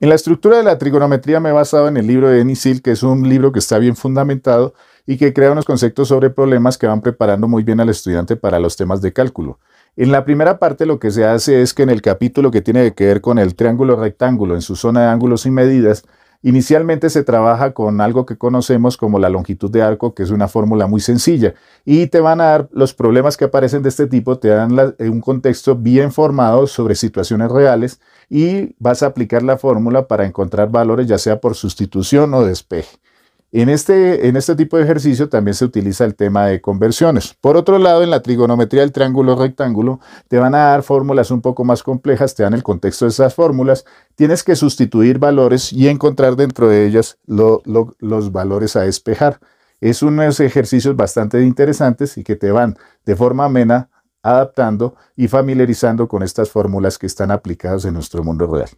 En la estructura de la trigonometría me he basado en el libro de Denis que es un libro que está bien fundamentado y que crea unos conceptos sobre problemas que van preparando muy bien al estudiante para los temas de cálculo. En la primera parte lo que se hace es que en el capítulo que tiene que ver con el triángulo rectángulo, en su zona de ángulos y medidas, Inicialmente se trabaja con algo que conocemos como la longitud de arco, que es una fórmula muy sencilla, y te van a dar los problemas que aparecen de este tipo, te dan eh, un contexto bien formado sobre situaciones reales y vas a aplicar la fórmula para encontrar valores ya sea por sustitución o despeje. En este, en este tipo de ejercicio también se utiliza el tema de conversiones. Por otro lado, en la trigonometría del triángulo rectángulo te van a dar fórmulas un poco más complejas, te dan el contexto de esas fórmulas, tienes que sustituir valores y encontrar dentro de ellas los valores a despejar. Es unos ejercicios bastante interesantes y que te van de forma amena adaptando y familiarizando con estas fórmulas que están aplicadas en nuestro mundo real.